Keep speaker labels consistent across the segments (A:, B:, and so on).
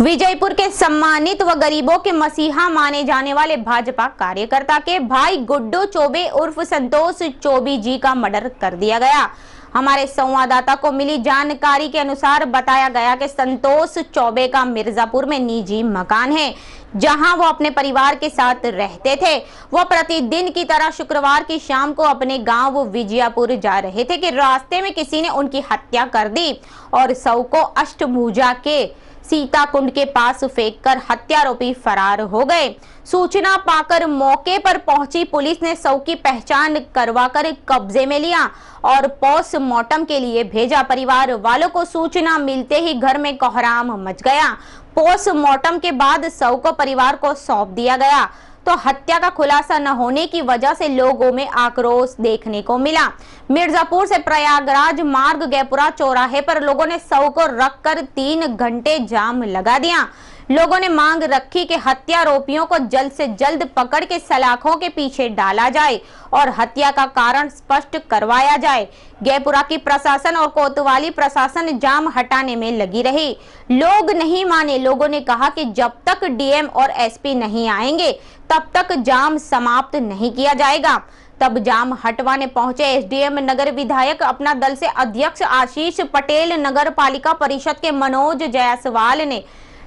A: विजयपुर के सम्मानित व गरीबों के मसीहा माने जाने वाले भाजपा कार्यकर्ता के भाई गुड्डू चौबे उर्फ संतोष चौबी जी का मर्डर कर दिया गया हमारे संवाददाता को मिली जानकारी के अनुसार बताया गया कि संतोष चौबे का मिर्जापुर में निजी मकान है जहां वो अपने परिवार के साथ रहते थे वो प्रतिदिन की तरह शुक्रवार की शाम को अपने गांव विजयपुर जा रहे थे कि रास्ते में किसी ने उनकी हत्या कर दी और सौ को अष्टभूजा के सीता कुंड के पास फेंककर हत्यारोपी फरार हो गए सूचना पाकर मौके पर पहुंची पुलिस ने सौ की पहचान करवाकर कब्जे में लिया और पोस्टमार्टम के लिए भेजा परिवार वालों को सूचना मिलते ही घर में कोहराम मच गया पोस्टमार्टम के बाद सौ को परिवार को सौंप दिया गया तो हत्या का खुलासा न होने की वजह से लोगों में आक्रोश देखने को मिला मिर्जापुर से प्रयागराज मार्ग गैपुरा चौराहे पर लोगों ने सौ को रखकर तीन घंटे जाम लगा दिया लोगों ने मांग रखी कि हत्या को जल्द से जल्द पकड़ के सलाखों के पीछे डाला जाए और हत्या का कारण स्पष्ट करवाया जाए गयपुरा की प्रशासन और कोतवाली प्रशासन जाम हटाने में लगी रही लोग नहीं माने लोगों ने कहा कि जब तक डीएम और एसपी नहीं आएंगे तब तक जाम समाप्त नहीं किया जाएगा तब जाम हटवाने पहुंचे एसडीएम नगर विधायक अपना दल से अध्यक्ष आशीष पटेल नगर पालिका परिषद के मनोज जायसवाल ने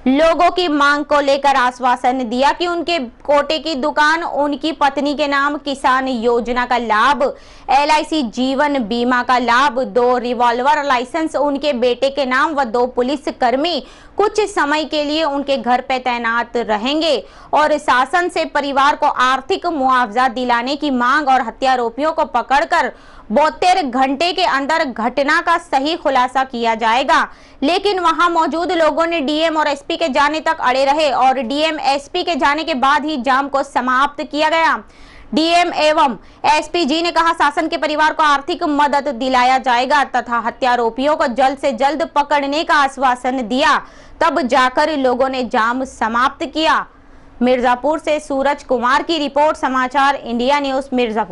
A: लोगों की मांग को लेकर आश्वासन दिया कि उनके कोटे की दुकान उनकी पत्नी के नाम किसान योजना का लाभ एल जीवन बीमा का लाभ दो रिवॉल्वर लाइसेंस उनके बेटे के नाम व दो पुलिस कर्मी कुछ समय के लिए उनके घर पर तैनात रहेंगे और शासन से परिवार को आर्थिक मुआवजा दिलाने की मांग और हत्यारोपियों को पकड़कर बहत्तर घंटे के अंदर घटना का सही खुलासा किया जाएगा लेकिन वहां मौजूद लोगों ने डीएम और एसपी एसपी के जाने तक अड़े रहे और डीएम एसपी के जाने के बाद ही जाम को समाप्त किया गया डीएम एवं जी ने कहा शासन के परिवार को आर्थिक मदद दिलाया जाएगा तथा हत्यारोपियों को जल्द से जल्द पकड़ने का आश्वासन दिया तब जाकर लोगों ने जाम समाप्त किया मिर्जापुर से सूरज कुमार की रिपोर्ट समाचार इंडिया न्यूज मिर्जापुर